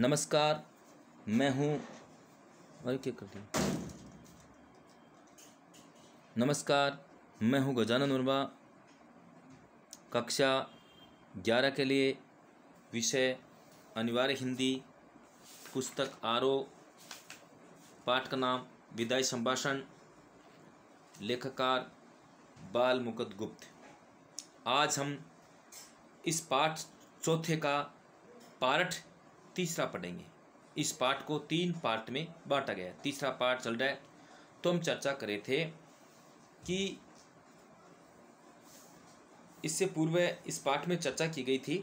नमस्कार मैं हूँ अरे क्या कर दिया नमस्कार मैं हूँ गजानन वर्मा कक्षा ग्यारह के लिए विषय अनिवार्य हिंदी पुस्तक आरोह पाठ का नाम विदाई संभाषण लेखकार बाल मुकद गुप्त आज हम इस पाठ चौथे का पाठ तीसरा पढ़ेंगे इस पार्ट को तीन पार्ट में बांटा गया तीसरा पार्ट चल रहा है तो हम चर्चा करे थे कि इससे पूर्व इस पाठ में चर्चा की गई थी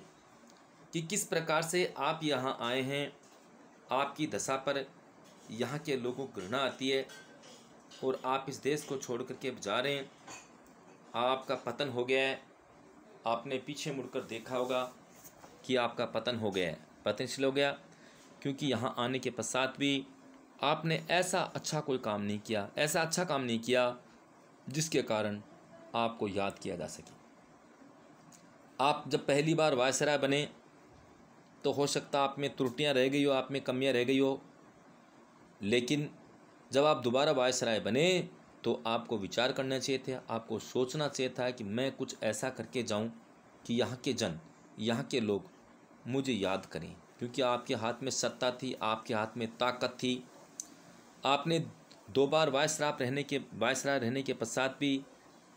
कि किस प्रकार से आप यहाँ आए हैं आपकी दशा पर यहाँ के लोगों को घृणा आती है और आप इस देश को छोड़ करके अब जा रहे हैं आपका पतन हो गया है आपने पीछे मुड़कर देखा होगा कि आपका पतन हो गया है पतनशील हो गया क्योंकि यहाँ आने के पश्चात भी आपने ऐसा अच्छा कोई काम नहीं किया ऐसा अच्छा काम नहीं किया जिसके कारण आपको याद किया जा सके आप जब पहली बार वायसराय बने तो हो सकता आप में त्रुटियाँ रह गई हो आप में कमियाँ रह गई हो लेकिन जब आप दोबारा वायसराय बने तो आपको विचार करना चाहिए था आपको सोचना चाहिए था कि मैं कुछ ऐसा करके जाऊं कि यहाँ के जन यहाँ के लोग मुझे याद करें क्योंकि आपके हाथ में सत्ता थी आपके हाथ में ताकत थी आपने दो बार वायसराय रहने के वायसराय रहने के पश्चात भी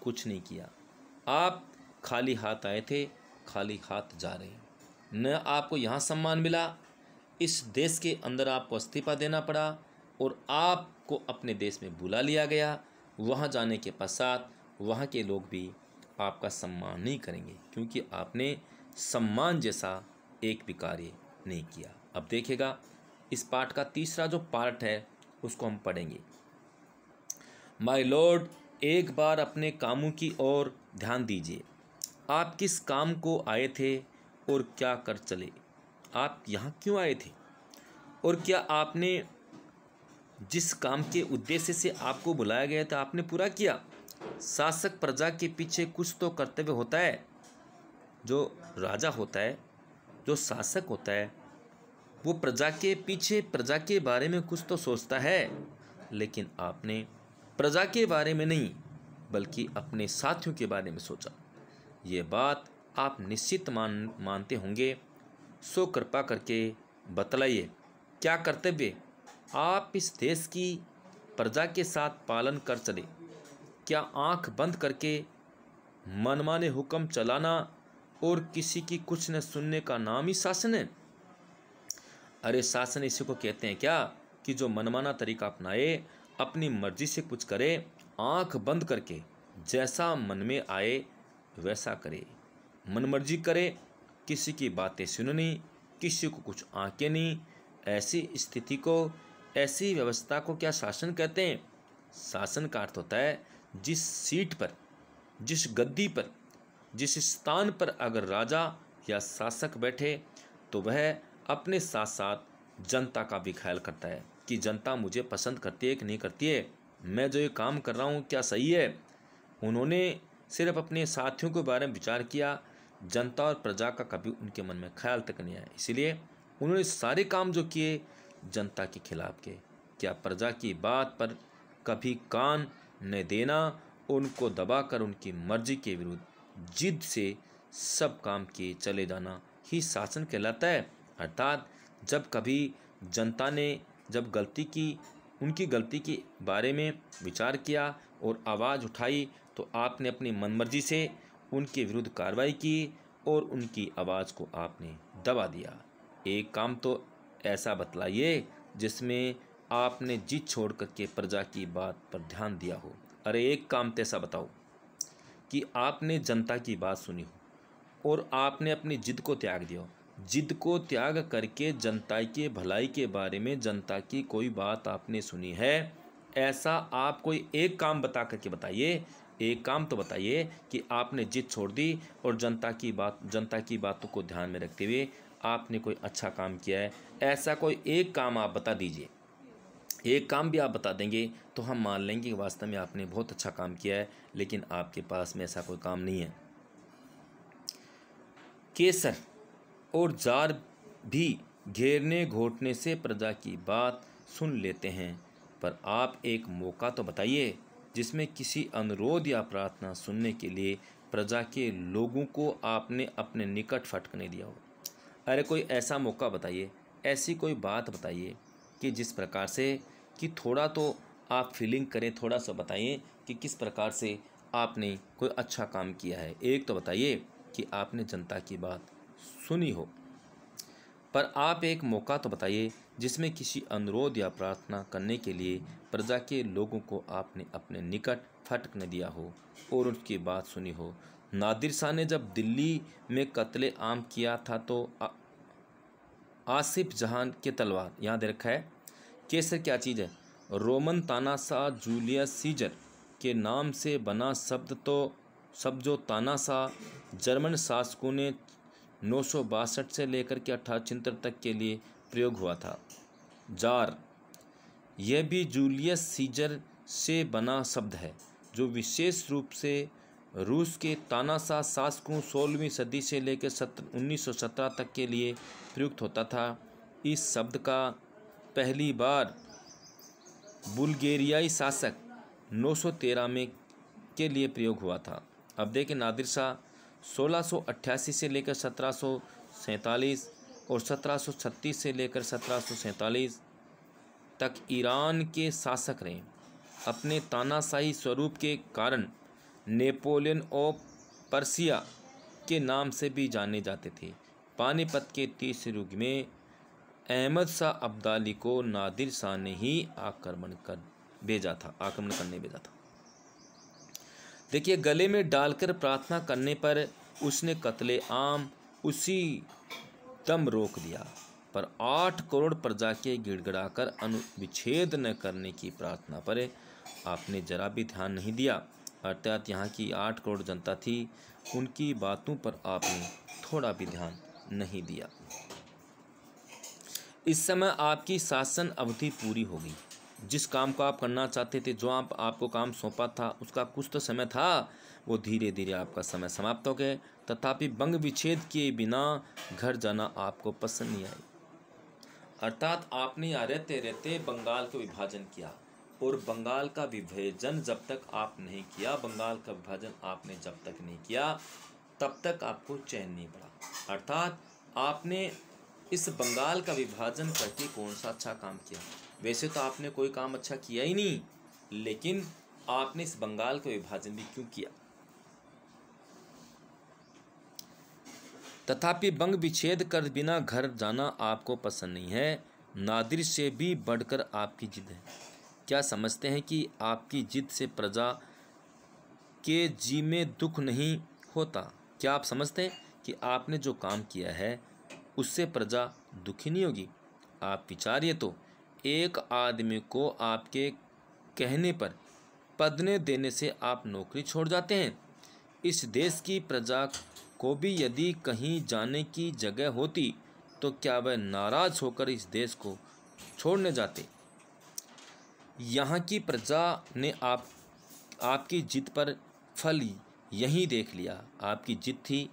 कुछ नहीं किया आप खाली हाथ आए थे खाली हाथ जा रहे न आपको यहाँ सम्मान मिला इस देश के अंदर आपको इस्तीफा देना पड़ा और आपको अपने देश में बुला लिया गया वहाँ जाने के पश्चात वहाँ के लोग भी आपका सम्मान नहीं करेंगे क्योंकि आपने सम्मान जैसा एक भी कार्य नहीं किया अब देखिएगा इस पाठ का तीसरा जो पार्ट है उसको हम पढ़ेंगे माय लॉर्ड एक बार अपने कामों की ओर ध्यान दीजिए आप किस काम को आए थे और क्या कर चले आप यहाँ क्यों आए थे और क्या आपने जिस काम के उद्देश्य से आपको बुलाया गया था आपने पूरा किया शासक प्रजा के पीछे कुछ तो कर्तव्य होता है जो राजा होता है जो शासक होता है वो प्रजा के पीछे प्रजा के बारे में कुछ तो सोचता है लेकिन आपने प्रजा के बारे में नहीं बल्कि अपने साथियों के बारे में सोचा ये बात आप निश्चित मान मानते होंगे सो कृपा करके बतलाइए क्या कर्तव्य आप इस देश की प्रजा के साथ पालन कर चले क्या आंख बंद करके मनमाने हुक्म चलाना और किसी की कुछ न सुनने का नाम ही शासन है अरे शासन इसी को कहते हैं क्या कि जो मनमाना तरीका अपनाए अपनी मर्जी से कुछ करे आंख बंद करके जैसा मन में आए वैसा करे मनमर्जी करे किसी की बातें सुननी किसी को कुछ आंखें नहीं ऐसी स्थिति को ऐसी व्यवस्था को क्या शासन कहते हैं शासन का अर्थ होता है जिस सीट पर जिस गद्दी पर जिस स्थान पर अगर राजा या शासक बैठे तो वह अपने साथ साथ जनता का भी ख्याल करता है कि जनता मुझे पसंद करती है कि नहीं करती है मैं जो ये काम कर रहा हूँ क्या सही है उन्होंने सिर्फ अपने साथियों के बारे में विचार किया जनता और प्रजा का कभी उनके मन में ख्याल तक नहीं आया इसलिए उन्होंने सारे काम जो किए जनता के खिलाफ किए क्या प्रजा की बात पर कभी कान न देना उनको दबाकर उनकी मर्जी के विरुद्ध जिद से सब काम किए चले जाना ही शासन कहलाता है अर्थात जब कभी जनता ने जब गलती की उनकी गलती के बारे में विचार किया और आवाज़ उठाई तो आपने अपनी मनमर्जी से उनके विरुद्ध कार्रवाई की और उनकी आवाज़ को आपने दबा दिया एक काम तो ऐसा बतलाइए जिसमें आपने जीत छोड़ करके प्रजा की बात पर ध्यान दिया हो अरे एक काम तो ऐसा बताओ कि आपने जनता की बात सुनी हो और आपने अपनी जिद को त्याग दिया हो जिद को त्याग करके जनता के भलाई के बारे में जनता की कोई बात आपने सुनी है ऐसा आप कोई एक काम बता करके बताइए एक काम तो बताइए कि आपने जिद छोड़ दी और जनता की बात जनता की बातों को ध्यान में रखते हुए आपने कोई अच्छा काम किया है ऐसा कोई एक काम आप बता दीजिए एक काम भी आप बता देंगे तो हम मान लेंगे कि वास्तव में आपने बहुत अच्छा काम किया है लेकिन आपके पास में ऐसा कोई काम नहीं है केसर और जार भी घेरने घोटने से प्रजा की बात सुन लेते हैं पर आप एक मौका तो बताइए जिसमें किसी अनुरोध या प्रार्थना सुनने के लिए प्रजा के लोगों को आपने अपने निकट फटकने दिया हो अरे कोई ऐसा मौका बताइए ऐसी कोई बात बताइए कि जिस प्रकार से कि थोड़ा तो आप फीलिंग करें थोड़ा सा बताइए कि किस प्रकार से आपने कोई अच्छा काम किया है एक तो बताइए कि आपने जनता की बात सुनी हो पर आप एक मौका तो बताइए जिसमें किसी अनुरोध या प्रार्थना करने के लिए प्रजा के लोगों को आपने अपने निकट फटकने दिया हो और उनकी बात सुनी हो नादिर शाह ने जब दिल्ली में कत्ले आम किया था तो आसिफ जहान के तलवार यहाँ दे रखा है केसर क्या चीज़ है रोमन तानासा जूलियस सीजर के नाम से बना शब्द तो सब जो तानासा जर्मन शासकों ने नौ से लेकर के अठारह तक के लिए प्रयोग हुआ था जार यह भी जूलियस सीजर से बना शब्द है जो विशेष रूप से रूस के तानाशाह शासकों सोलहवीं सदी से लेकर सत्र उन्नीस तक के लिए प्रयुक्त होता था इस शब्द का पहली बार बुल्गेरियाई शासक 913 में के लिए प्रयोग हुआ था अब देखें नादिर शाह सोलह से लेकर सत्रह और छत्तीस से लेकर सत्रह तक ईरान के शासक रहे अपने तानाशाही स्वरूप के कारण नेपोलियन ऑफ परसिया के नाम से भी जाने जाते थे पानीपत के तीसरे युग में अहमद शाह अब्दाली को नादिर शाह ने ही आक्रमण कर भेजा था आक्रमण करने भेजा था देखिए गले में डालकर प्रार्थना करने पर उसने कत्ले आम उसी दम रोक दिया पर आठ करोड़ प्रजा के गिड़गड़ाकर अनुविच्छेद न करने की प्रार्थना पर आपने जरा भी ध्यान नहीं दिया अर्थात यहाँ की आठ करोड़ जनता थी उनकी बातों पर आपने थोड़ा भी ध्यान नहीं दिया इस समय आपकी शासन अवधि पूरी हो गई जिस काम को आप करना चाहते थे जो आप आपको काम सौंपा था उसका कुछ तो समय था वो धीरे धीरे आपका समय समाप्त हो गया तथापि बंग विच्छेद के बिना घर जाना आपको पसंद नहीं आई अर्थात आपने यहाँ रहते रहते बंगाल के विभाजन किया और बंगाल का विभाजन जब तक आप नहीं किया बंगाल का विभाजन आपने जब तक नहीं किया तब तक आपको चैन नहीं पड़ा अर्थात आपने इस बंगाल का विभाजन करके कौन सा अच्छा काम किया वैसे तो आपने कोई काम अच्छा किया ही नहीं लेकिन आपने इस बंगाल का विभाजन भी क्यों किया तथापि बंग विच्छेद कर बिना घर जाना आपको पसंद नहीं है नादिर से भी बढ़कर आपकी जिद है क्या समझते हैं कि आपकी जिद से प्रजा के जी में दुख नहीं होता क्या आप समझते हैं कि आपने जो काम किया है उससे प्रजा दुखी नहीं होगी आप विचारिए तो एक आदमी को आपके कहने पर पदने देने से आप नौकरी छोड़ जाते हैं इस देश की प्रजा को भी यदि कहीं जाने की जगह होती तो क्या वह नाराज़ होकर इस देश को छोड़ने जाते यहाँ की प्रजा ने आप आपकी जिद पर फल यहीं देख लिया आपकी जिद थी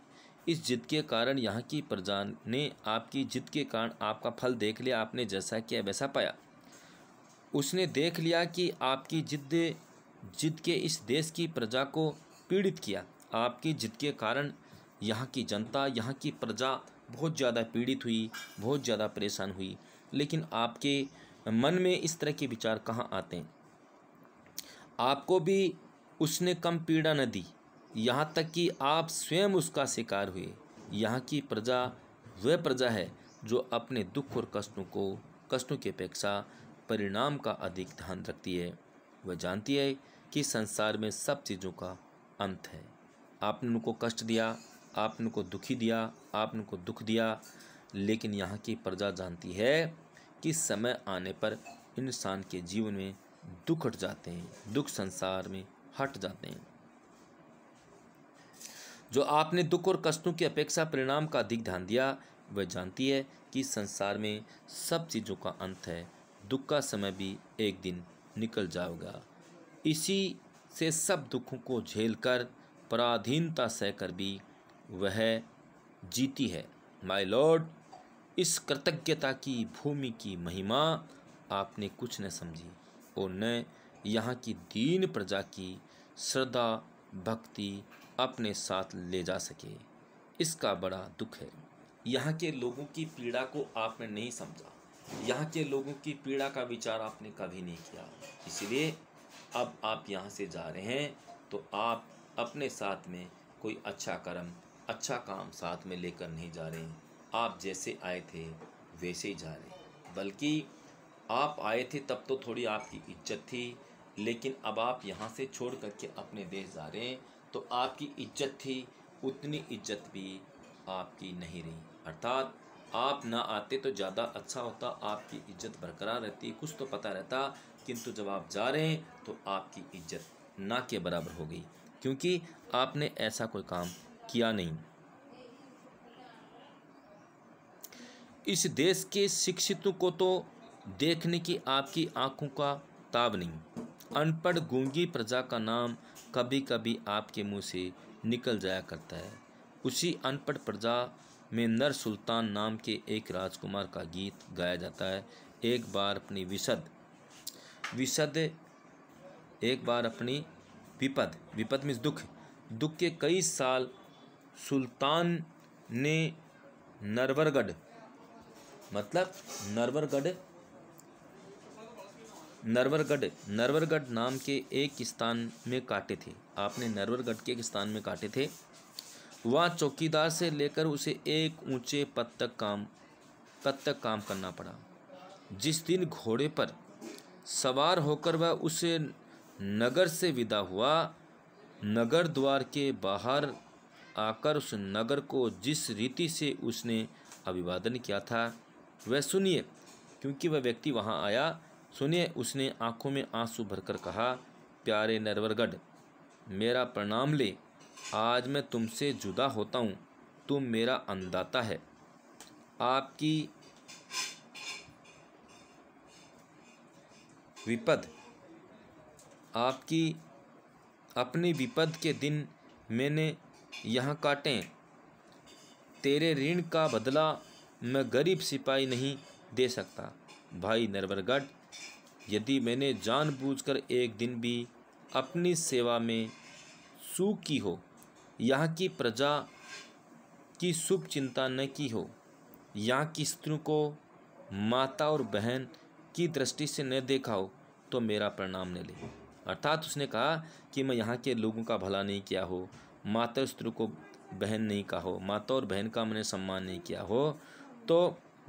इस जिद के कारण यहाँ की प्रजा ने आपकी जिद के कारण आपका फल देख लिया आपने जैसा किया वैसा पाया उसने देख लिया कि आपकी जिद जिद के इस देश की प्रजा को पीड़ित किया आपकी जिद के कारण यहाँ की जनता यहाँ की प्रजा बहुत ज़्यादा पीड़ित हुई बहुत ज़्यादा परेशान हुई लेकिन आपके मन में इस तरह के विचार कहाँ आते हैं आपको भी उसने कम पीड़ा न दी यहाँ तक कि आप स्वयं उसका शिकार हुए यहाँ की प्रजा वह प्रजा है जो अपने दुख और कष्टों को कष्टों की अपेक्षा परिणाम का अधिक ध्यान रखती है वह जानती है कि संसार में सब चीज़ों का अंत है आपने उनको कष्ट दिया आपने उनको दुखी दिया आपने उनको दुख दिया लेकिन यहाँ की प्रजा जानती है कि समय आने पर इंसान के जीवन में दुख हट जाते हैं दुख संसार में हट जाते हैं जो आपने दुख और कष्टों की अपेक्षा परिणाम का अधिक ध्यान दिया वह जानती है कि संसार में सब चीज़ों का अंत है दुख का समय भी एक दिन निकल जाएगा इसी से सब दुखों को झेलकर पराधीनता सहकर भी वह जीती है माई लॉर्ड इस कृतज्ञता की भूमि की महिमा आपने कुछ न समझी और न यहाँ की दीन प्रजा की श्रद्धा भक्ति अपने साथ ले जा सके इसका बड़ा दुख है यहाँ के लोगों की पीड़ा को आपने नहीं समझा यहाँ के लोगों की पीड़ा का विचार आपने कभी नहीं किया इसलिए अब आप यहाँ से जा रहे हैं तो आप अपने साथ में कोई अच्छा कर्म अच्छा काम साथ में लेकर नहीं जा रहे हैं आप जैसे आए थे वैसे ही जा रहे बल्कि आप आए थे तब तो थोड़ी आपकी इज्जत थी लेकिन अब आप यहाँ से छोड़ कर के अपने देश जा रहे हैं तो आपकी इज्जत थी उतनी इज्जत भी आपकी नहीं रही अर्थात आप ना आते तो ज़्यादा अच्छा होता आपकी इज्जत बरकरार रहती कुछ तो पता रहता किंतु जब आप जा रहे हैं तो आपकी इज्जत ना के बराबर हो गई क्योंकि आपने ऐसा कोई काम किया नहीं इस देश के शिक्षितों को तो देखने की आपकी आंखों का ताब नहीं अनपढ़ गूंगी प्रजा का नाम कभी कभी आपके मुंह से निकल जाया करता है उसी अनपढ़ प्रजा में नर सुल्तान नाम के एक राजकुमार का गीत गाया जाता है एक बार अपनी विशद विशद एक बार अपनी विपद विपद में दुख दुख के कई साल सुल्तान ने नरवरगढ़ मतलब नरवरगढ़ नरवरगढ़ नरवरगढ़ नाम के एक स्थान में काटे थे आपने नरवरगढ़ के एक स्थान में काटे थे वहाँ चौकीदार से लेकर उसे एक ऊंचे पद तक काम पद तक काम करना पड़ा जिस दिन घोड़े पर सवार होकर वह उसे नगर से विदा हुआ नगर द्वार के बाहर आकर उस नगर को जिस रीति से उसने अभिवादन किया था वह सुनिए क्योंकि वह व्यक्ति वहाँ आया सुनिए उसने आंखों में आंसू भरकर कहा प्यारे नरवरगढ़ मेरा प्रणाम ले आज मैं तुमसे जुदा होता हूँ तुम मेरा अनदाता है आपकी विपद आपकी अपनी विपद के दिन मैंने यहाँ काटें तेरे ऋण का बदला मैं गरीब सिपाही नहीं दे सकता भाई नरवरगढ़ यदि मैंने जानबूझकर एक दिन भी अपनी सेवा में सूख की हो यहाँ की प्रजा की शुभ चिंता न की हो यहाँ की स्त्रियों को माता और बहन की दृष्टि से न देखा हो तो मेरा प्रणाम न ले अर्थात उसने कहा कि मैं यहाँ के लोगों का भला नहीं किया हो माता स्त्रियों को बहन नहीं कहा हो माता और बहन का मैंने सम्मान नहीं किया हो तो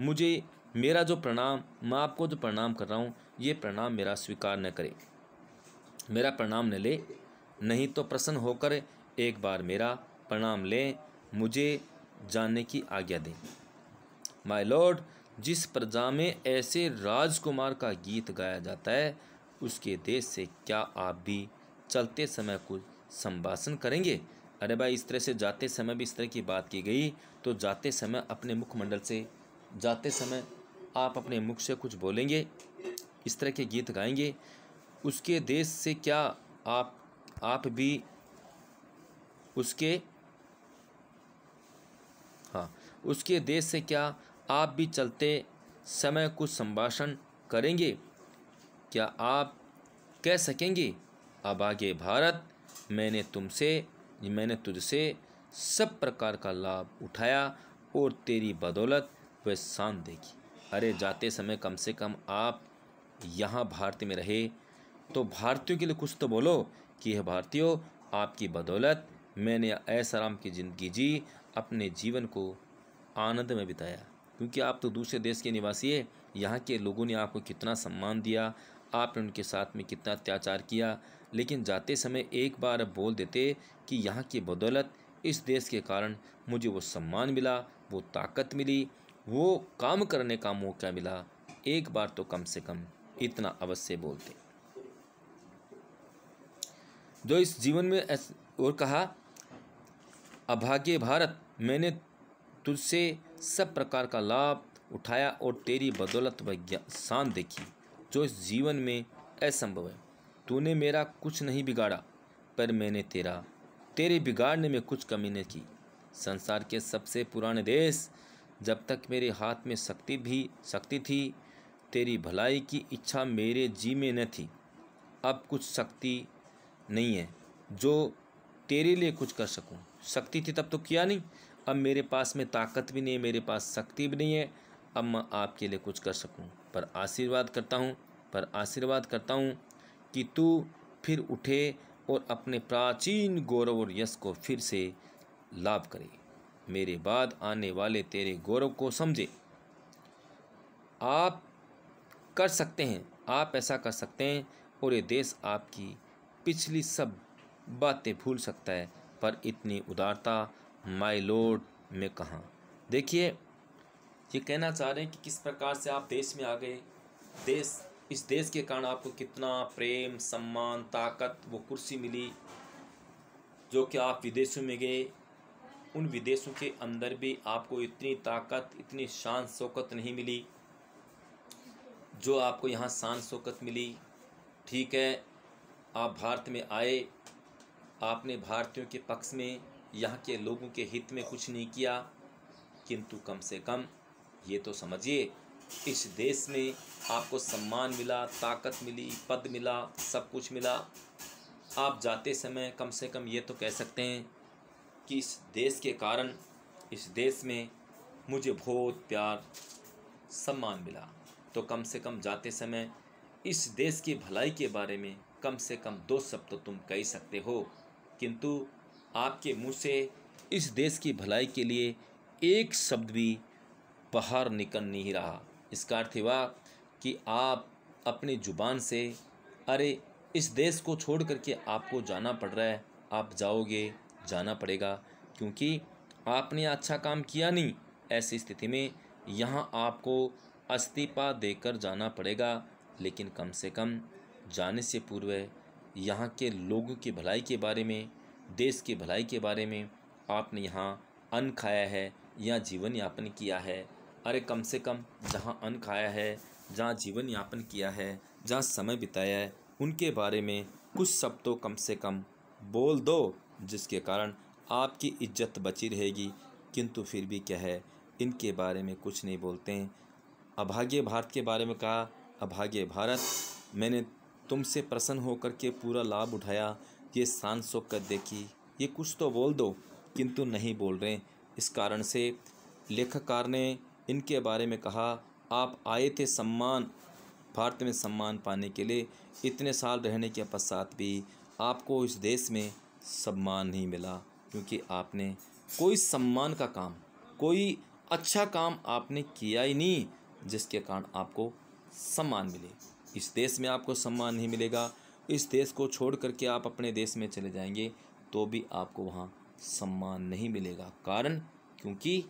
मुझे मेरा जो प्रणाम मैं आपको जो प्रणाम कर रहा हूँ ये प्रणाम मेरा स्वीकार न करे मेरा प्रणाम न ले नहीं तो प्रसन्न होकर एक बार मेरा प्रणाम ले मुझे जानने की आज्ञा दें माय लॉर्ड जिस प्रजा में ऐसे राजकुमार का गीत गाया जाता है उसके देश से क्या आप भी चलते समय कुछ संभाषण करेंगे अरे भाई इस तरह से जाते समय भी इस तरह की बात की गई तो जाते समय अपने मुखमंडल से जाते समय आप अपने मुख से कुछ बोलेंगे इस तरह के गीत गाएंगे उसके देश से क्या आप आप भी उसके हाँ उसके देश से क्या आप भी चलते समय कुछ संभाषण करेंगे क्या आप कह सकेंगे अब आगे भारत मैंने तुमसे मैंने तुझसे सब प्रकार का लाभ उठाया और तेरी बदौलत वह शांत देगी अरे जाते समय कम से कम आप यहाँ भारत में रहे तो भारतीयों के लिए कुछ तो बोलो कि यह भारतीयों आपकी बदौलत मैंने ऐसा की ज़िंदगी जी अपने जीवन को आनंद में बिताया क्योंकि आप तो दूसरे देश के निवासी है यहाँ के लोगों ने आपको कितना सम्मान दिया आपने उनके साथ में कितना अत्याचार किया लेकिन जाते समय एक बार बोल देते कि यहाँ की बदौलत इस देश के कारण मुझे वो सम्मान मिला वो ताकत मिली वो काम करने का मौका मिला एक बार तो कम से कम इतना अवश्य बोलते जो इस जीवन में और कहा अभाग्य भारत मैंने तुझसे सब प्रकार का लाभ उठाया और तेरी बदौलत व शान देखी जो इस जीवन में असंभव है तूने मेरा कुछ नहीं बिगाड़ा पर मैंने तेरा तेरे बिगाड़ने में कुछ कमी नहीं की संसार के सबसे पुराने देश जब तक मेरे हाथ में शक्ति भी शक्ति थी तेरी भलाई की इच्छा मेरे जी में न थी अब कुछ शक्ति नहीं है जो तेरे लिए कुछ कर सकूं शक्ति थी तब तो किया नहीं अब मेरे पास में ताकत भी नहीं है मेरे पास शक्ति भी नहीं है अब मैं आपके लिए कुछ कर सकूं पर आशीर्वाद करता हूं पर आशीर्वाद करता हूं कि तू फिर उठे और अपने प्राचीन गौरव और यश को फिर से लाभ करे मेरे बाद आने वाले तेरे गौरव को समझे आप कर सकते हैं आप ऐसा कर सकते हैं और ये देश आपकी पिछली सब बातें भूल सकता है पर इतनी उदारता माई लॉर्ड में कहाँ देखिए ये कहना चाह रहे हैं कि किस प्रकार से आप देश में आ गए देश इस देश के कारण आपको कितना प्रेम सम्मान ताकत वो कुर्सी मिली जो कि आप विदेशों में गए उन विदेशों के अंदर भी आपको इतनी ताकत इतनी शान शौकत नहीं मिली जो आपको यहाँ शान शौकत मिली ठीक है आप भारत में आए आपने भारतीयों के पक्ष में यहाँ के लोगों के हित में कुछ नहीं किया किंतु कम से कम ये तो समझिए इस देश में आपको सम्मान मिला ताकत मिली पद मिला सब कुछ मिला आप जाते समय कम से कम ये तो कह सकते हैं कि इस देश के कारण इस देश में मुझे बहुत प्यार सम्मान मिला तो कम से कम जाते समय इस देश की भलाई के बारे में कम से कम दो शब्द तो तुम कह सकते हो किंतु आपके मुँह से इस देश की भलाई के लिए एक शब्द भी बाहर निकल नहीं रहा इसका अर्थ हुआ कि आप अपनी ज़ुबान से अरे इस देश को छोड़ करके आपको जाना पड़ रहा है आप जाओगे जाना पड़ेगा क्योंकि आपने अच्छा काम किया नहीं ऐसी स्थिति में यहाँ आपको अस्तीफा देकर जाना पड़ेगा लेकिन कम से कम जाने से पूर्व यहाँ के लोगों की भलाई के बारे में देश की भलाई के बारे में आपने यहाँ अन्न खाया है या जीवन यापन किया है अरे कम से कम जहाँ अन्न खाया है जहाँ जीवन यापन किया है जहाँ समय बिताया है उनके बारे में कुछ शब्दों तो कम से कम बोल दो जिसके कारण आपकी इज्जत बची रहेगी किंतु फिर भी क्या है इनके बारे में कुछ नहीं बोलते हैं अभाग्य भारत के बारे में कहा अभाग्य भारत मैंने तुमसे प्रसन्न होकर के पूरा लाभ उठाया ये शान शोकत देखी ये कुछ तो बोल दो किंतु नहीं बोल रहे इस कारण से लेखककार ने इनके बारे में कहा आप आए थे सम्मान भारत में सम्मान पाने के लिए इतने साल रहने के पश्चात भी आपको इस देश में सम्मान नहीं मिला क्योंकि आपने कोई सम्मान का काम कोई अच्छा काम आपने किया ही नहीं जिसके कारण आपको सम्मान मिले इस देश में आपको सम्मान नहीं मिलेगा इस देश को छोड़ करके आप अपने देश में चले जाएंगे तो भी आपको वहाँ सम्मान नहीं मिलेगा कारण क्योंकि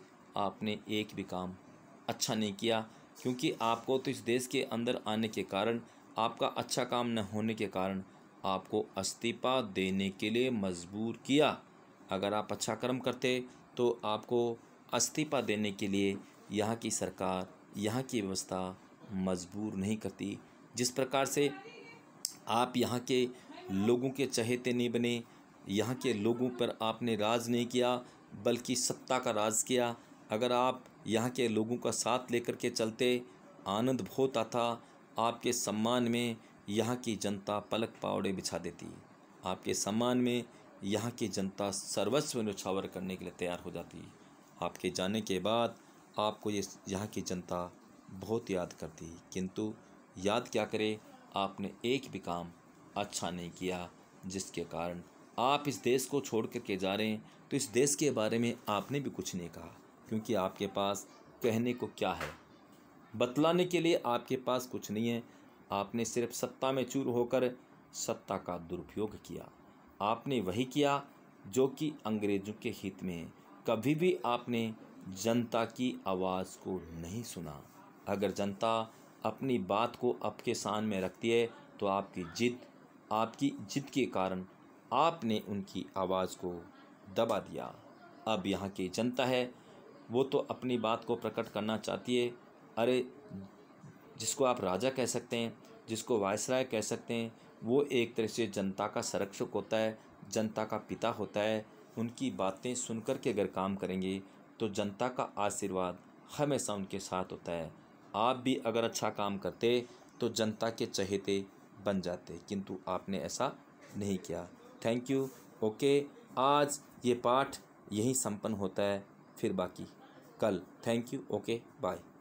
आपने एक भी काम अच्छा नहीं किया क्योंकि आपको तो इस देश के अंदर आने के कारण आपका अच्छा काम न होने के कारण आपको इस्तीफ़ा देने के लिए मजबूर किया अगर आप अच्छा कर्म करते तो आपको इस्तीफ़ा देने के लिए यहाँ की सरकार यहाँ की व्यवस्था मजबूर नहीं करती जिस प्रकार से आप यहाँ के लोगों के चहेते नहीं बने यहाँ के लोगों पर आपने राज नहीं किया बल्कि सत्ता का राज किया अगर आप यहाँ के लोगों का साथ लेकर के चलते आनंद होता था आपके सम्मान में यहाँ की जनता पलक पावड़े बिछा देती आपके सम्मान में यहाँ की जनता सर्वस्व नछावर करने के लिए तैयार हो जाती आपके जाने के बाद आपको ये यहाँ की जनता बहुत याद करती किंतु याद क्या करे आपने एक भी काम अच्छा नहीं किया जिसके कारण आप इस देश को छोड़ कर के जा रहे हैं तो इस देश के बारे में आपने भी कुछ नहीं कहा क्योंकि आपके पास कहने को क्या है बतलाने के लिए आपके पास कुछ नहीं है आपने सिर्फ सत्ता में चूर होकर सत्ता का दुरुपयोग किया आपने वही किया जो कि अंग्रेज़ों के हित में कभी भी आपने जनता की आवाज़ को नहीं सुना अगर जनता अपनी बात को आपके शान में रखती है तो आपकी जिद आपकी जिद के कारण आपने उनकी आवाज़ को दबा दिया अब यहाँ की जनता है वो तो अपनी बात को प्रकट करना चाहती है अरे जिसको आप राजा कह सकते हैं जिसको वायसराय कह सकते हैं वो एक तरह से जनता का संरक्षक होता है जनता का पिता होता है उनकी बातें सुन कर के अगर काम करेंगे तो जनता का आशीर्वाद हमेशा उनके साथ होता है आप भी अगर अच्छा काम करते तो जनता के चहेते बन जाते किंतु आपने ऐसा नहीं किया थैंक यू ओके आज ये पाठ यहीं संपन्न होता है फिर बाकी कल थैंक यू ओके बाय